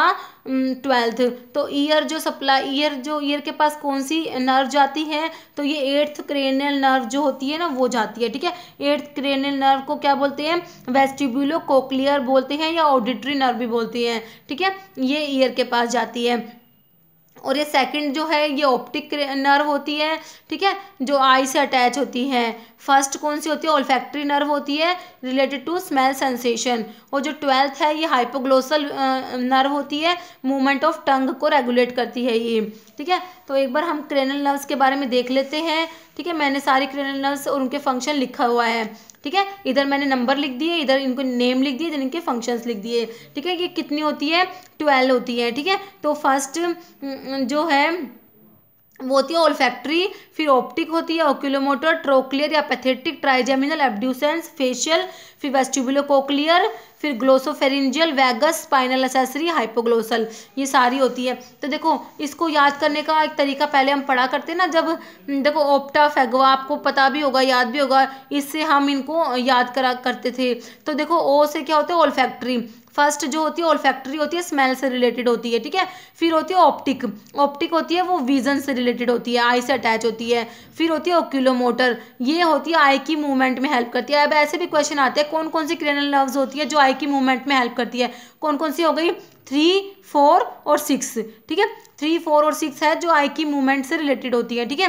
ट्वेल्थ mm, तो ईयर जो सप्लाई ईयर जो ईयर के पास कौन सी नर्व जाती है तो ये एट्थ क्रेनियल नर्व जो होती है ना वो जाती है ठीक है एट्थ क्रेनियल नर्व को क्या बोलते हैं वेस्टिब्यूलो कोक्लियर बोलते हैं या ऑडिटरी नर्व भी बोलते हैं ठीक है ये ईयर के पास जाती है और ये सेकंड जो है ये ऑप्टिक नर्व होती है ठीक है जो आई से अटैच होती है फर्स्ट कौन सी होती है ओल्फैक्ट्री नर्व होती है रिलेटेड टू स्मेल सेंसेशन और जो ट्वेल्थ है ये हाइपोग्लोसल नर्व होती है मूवमेंट ऑफ टंग को रेगुलेट करती है ये ठीक है तो एक बार हम क्रेनल नर्व्स के बारे में देख लेते हैं ठीक है मैंने सारे क्रेनल नर्व्स और उनके फंक्शन लिखा हुआ है ठीक है इधर मैंने नंबर लिख दिए इधर इनको नेम लिख दिए इधर इनके फंक्शंस लिख दिए ठीक है ये कितनी होती है ट्वेल्व होती है ठीक है तो फर्स्ट जो है वो होती है ओल्फैक्ट्री फिर ऑप्टिक होती है ओक्यूलोमोटर ट्रोक्लियर या पैथेटिक ट्राइजेमिनल एबड्यूसेंस फेशियल फिर वेस्टिबुलोकोक्लियर फिर glossopharyngeal vagus spinal accessory hypoglossal ये सारी होती है तो देखो इसको याद करने का एक तरीका पहले हम पढ़ा करते ना जब हम्म, देखो ओप्टा फेगवा आपको पता भी होगा याद भी होगा इससे हम इनको याद करा करते थे तो देखो ओ से क्या होता है ओलफैक्ट्री फर्स्ट जो होती है ओलफैक्ट्री होती है स्मेल से रिलेटेड होती है ठीक है फिर होती है ऑप्टिक ऑप्टिक होती है वो विजन से रिलेटेड होती है आई से अटैच होती है फिर होती है ओक्यूलोमोटर ये होती है आई की मूवमेंट में हेल्प करती है अब ऐसे भी क्वेश्चन आते हैं कौन कौन सी क्रेनल नर्व्स होती है जो वाई की मूवमेंट में हेल्प करती है कौन कौन सी हो गई थ्री फोर और सिक्स ठीक है थ्री फोर और सिक्स है जो आई की मूवमेंट से रिलेटेड होती है ठीक है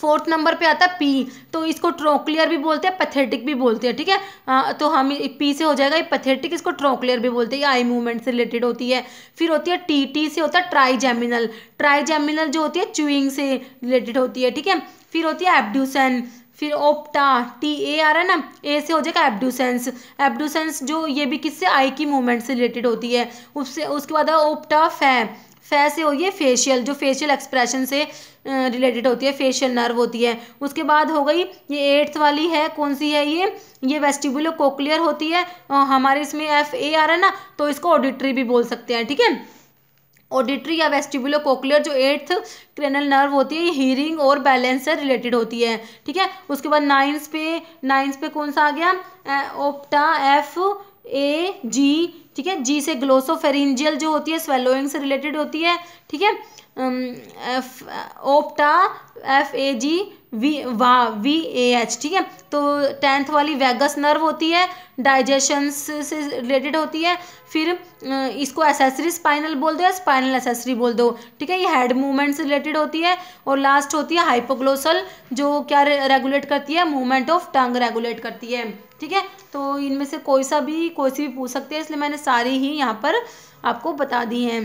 फोर्थ नंबर पे आता है पी तो इसको ट्रोक्लियर भी बोलते हैं पैथेटिक भी बोलते हैं ठीक है आ, तो हम पी से हो जाएगा ये पैथेटिक इसको ट्रोक्लियर भी बोलते हैं आई मूवमेंट से रिलेटेड होती है फिर होती है टी टी से होता है ट्राईजेमिनल ट्राईजेमिनल जो होती है चुइंग से रिलेटेड होती है ठीक है फिर होती है एबड्यूसन फिर ओप्टा टी ए आ रहा है ना ए से हो जाएगा एबडूसेंस एबडूसेंस जो ये भी किससे आई की मूवमेंट से रिलेटेड होती है उससे उसके बाद ओप्टा फै फै से हो ये फेशियल जो फेशियल एक्सप्रेशन से रिलेटेड होती है फेशियल नर्व होती है उसके बाद हो गई ये एट्थ वाली है कौन सी है ये ये वेस्टिबुलर कोकलियर होती है हमारे इसमें एफ ए आ रहा है ना तो इसको ऑडिटरी भी बोल सकते हैं ठीक है ऑडिटरी या वेस्टिबुलो कोकुलर जो एट्थ क्रेनल नर्व होती है हीरिंग और बैलेंस से रिलेटेड होती है ठीक है उसके बाद नाइन्स पे नाइन्स पे कौन सा आ गया ओप्टा एफ ए जी ठीक है जी से ग्लोसोफेरिंजियल जो होती है स्वेलोइंग से रिलेटेड होती है ठीक है एफ ओप्टा एफ ए जी वी वा वी ए एच ठीक है तो टेंथ वाली वेगस नर्व होती है डाइजेशन से रिलेटेड होती है फिर uh, इसको एसेसरी स्पाइनल बोल दो या स्पाइनल एसेसरी बोल दो ठीक है ये हेड मूवमेंट से रिलेटेड होती है और लास्ट होती है हाइपोग्लोसल जो क्या रेगुलेट करती है मूवमेंट ऑफ टंग रेगुलेट करती है ठीक है तो इनमें से कोई सा भी कोई सी भी पूछ सकते हैं इसलिए मैंने सारी ही यहाँ पर आपको बता दी हैं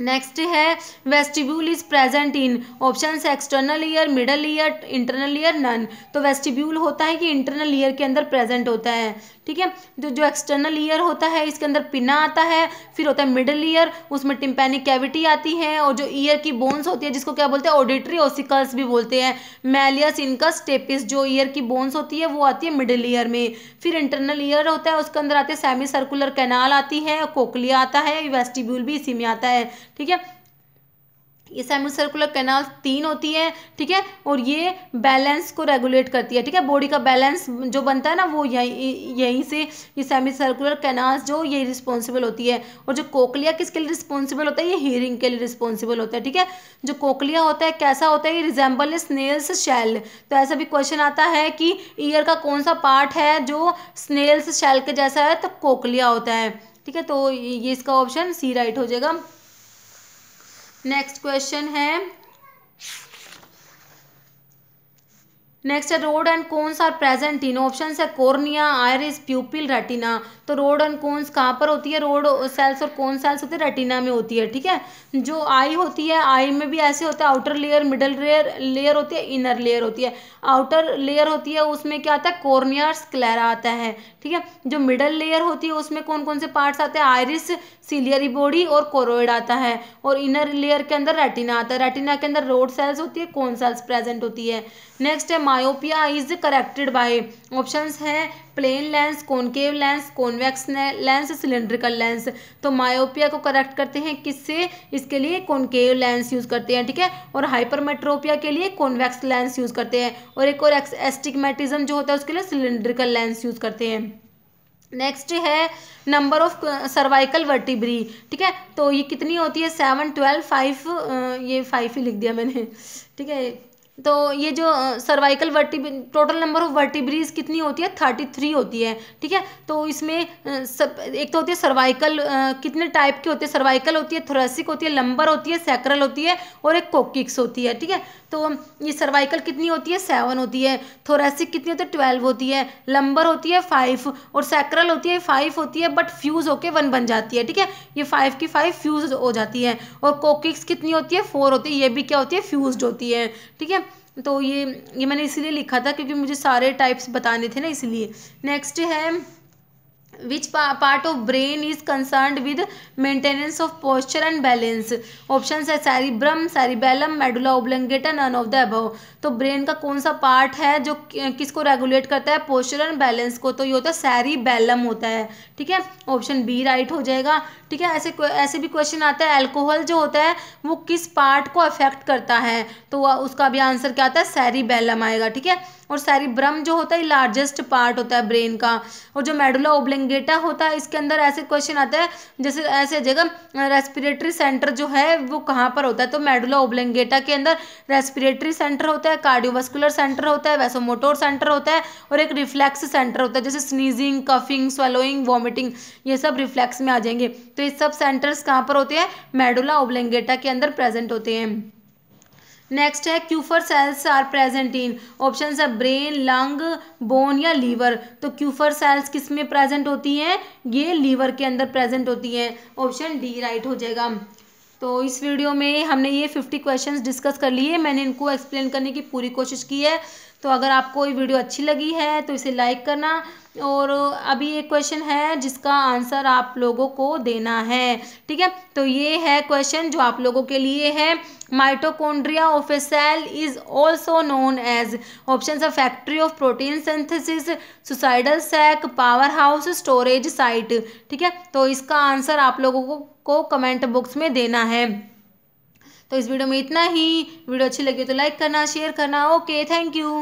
नेक्स्ट है vestibule is present in option external ear middle ear internal ear none तो वेस्टिब्यूल होता है कि इंटरनल ईयर के अंदर प्रेजेंट होता है ठीक है तो जो एक्सटर्नल ईयर होता है इसके अंदर पिना आता है फिर होता है मिडल ईयर उसमें टिम्पैनिक कैविटी आती है और जो ईयर की बोन्स होती है जिसको क्या बोलते हैं ऑडिटरी ओसिकल्स भी बोलते हैं मैलियस इनका स्टेपिस जो ईयर की बोन्स होती है वो आती है मिडल ईयर में फिर इंटरनल ईयर होता है उसके अंदर आते हैं सेमी सर्कुलर कैनाल आती है कोकलिया आता है वेस्टिब्यूल भी इसी में आता है ठीक है ये सेमी सर्कुलर कैनाल तीन होती है ठीक है और ये बैलेंस को रेगुलेट करती है ठीक है बॉडी का बैलेंस जो बनता है ना वो यहीं यहीं से ये सेमी सर्कुलर कैनाल जो ये रिस्पॉन्सिबल होती है और जो कोकलिया किसके लिए रिस्पॉन्सिबल होता है ये हियरिंग के लिए रिस्पॉन्सिबल होता है ठीक है जो कोकलिया होता है कैसा होता है ये रिजेंबल स्नेल्स शेल तो ऐसा भी क्वेश्चन आता है कि ईयर का कौन सा पार्ट है जो स्नेल्स शेल के जैसा है तो कोकलिया होता है ठीक है तो ये इसका ऑप्शन सी राइट हो जाएगा नेक्स्ट क्वेश्चन है नेक्स्ट है rod and cones are present in option है कोर्निया आयरिस प्यूपिल रेटिना तो रोड एंड कोन्स कहाँ पर होती है रोड सेल्स और कोन सेल्स होती है रेटिना में होती है ठीक है जो आई होती है आई में भी ऐसे होता है outer layer middle layer layer होती है इनर लेयर होती है आउटर लेयर होती है उसमें क्या आता है कॉर्निया स्क्लेरा आता है ठीक है जो मिडल लेयर होती है उसमें कौन कौन से पार्ट्स आते हैं आयरिस सीलियरी बॉडी और कोरोइड आता है और इनर लेयर के अंदर रेटिना आता है रेटिना के अंदर रोड सेल्स होती है कौन सेल्स प्रेजेंट होती है नेक्स्ट है myopia is corrected by option हैं plane lens concave lens convex lens cylindrical lens तो मायोपिया को करेक्ट करते हैं किससे इसके लिए कॉनकेव लेंस यूज़ करते हैं ठीक है और हाइपरमेट्रोपिया के लिए कॉन्वेक्स लेंस यूज़ करते हैं और एक और एस्टिग्मेटिज्म जो होता है उसके लिए सिलेंड्रिकल लेंस यूज़ करते हैं नेक्स्ट है नंबर ऑफ सर्वाइकल वर्टिब्री ठीक है तो ये कितनी होती है सेवन ट्वेल्व फाइव ये फाइव ही लिख दिया मैंने ठीक है तो ये जो cervical vertebra total number of vertebrae कितनी होती है थर्टी थ्री होती है ठीक है तो इसमें सब एक तो होती है सर्वाइकल कितने टाइप की होती है सर्वाइकल होती है थोरेसिक होती है लंबर होती है सैक्रल होती है और एक कोकिक्स होती है ठीक है तो ये सर्वाइकल कितनी होती है सेवन होती है थोरेसिक कितनी होती है ट्वेल्व होती है लंबर होती है फाइव और सैक्रल होती है फाइव होती है बट फ्यूज़ होकर वन बन जाती है ठीक है ये फाइव की फाइव फ्यूज़ हो जाती है और कोकिक्स कितनी होती है फोर होती है ये भी क्या होती है फ्यूज होती है ठीक है तो ये ये मैंने इसीलिए लिखा था क्योंकि मुझे सारे टाइप्स बताने थे ना इसलिए नेक्स्ट है which part of brain is concern with maintenance of posture and balance option है cerebrum medulla medulla and none of the above तो ब्रेन का कौन सा पार्ट है जो किसको रेगुलेट करता है पोस्चर एंड बैलेंस को तो ये होता है सैरीबेलम होता है ठीक है ऑप्शन बी राइट हो जाएगा ठीक है ऐसे ऐसे भी क्वेश्चन आता है एल्कोहल जो होता है वो किस पार्ट को अफेक्ट करता है तो उसका भी आंसर क्या आता है सैरीबेलम आएगा ठीक है और सेरिब्रम जो होता है लार्जेस्ट पार्ट होता है ब्रेन का और जो मेडुला ओब्लेंगेटा होता है इसके अंदर ऐसे क्वेश्चन आता है जैसे ऐसे जगह रेस्पिरेटरी सेंटर जो है वो कहाँ पर होता है तो मेडुला ओब्लेंगेटा के अंदर रेस्पिरेटरी सेंटर होता है कार्डियोवास्कुलर सेंटर होता है वैसोमोटोर सेंटर होता है और एक रिफ्लैक्स सेंटर होता है जैसे स्नीजिंग कफिंग स्वेलोइंग वॉमिटिंग ये सब रिफ्लैक्स में आ जाएंगे तो ये सब सेंटर्स कहाँ पर होते हैं मेडुला ओब्लेंगेटा के अंदर प्रेजेंट होते हैं नेक्स्ट है Kupffer cells are present in option है ब्रेन लंग बोन या लीवर तो क्यूफर सेल्स किस में प्रेजेंट होती हैं ये लीवर के अंदर प्रेजेंट होती हैं ऑप्शन डी राइट हो जाएगा तो इस वीडियो में हमने ये फिफ्टी क्वेश्चंस डिस्कस कर लिए मैंने इनको एक्सप्लेन करने की पूरी कोशिश की है तो अगर आपको ये वीडियो अच्छी लगी है तो इसे लाइक करना और अभी एक क्वेश्चन है जिसका आंसर आप लोगों को देना है ठीक है तो ये है क्वेश्चन जो आप लोगों के लिए है mitochondria of a cell is also known as option of factory of protein synthesis suicidal sac power house storage site ठीक है तो इसका आंसर आप लोगों को, को कमेंट बॉक्स में देना है तो इस वीडियो में इतना ही वीडियो अच्छी लगी तो लाइक करना शेयर करना ओके थैंक यू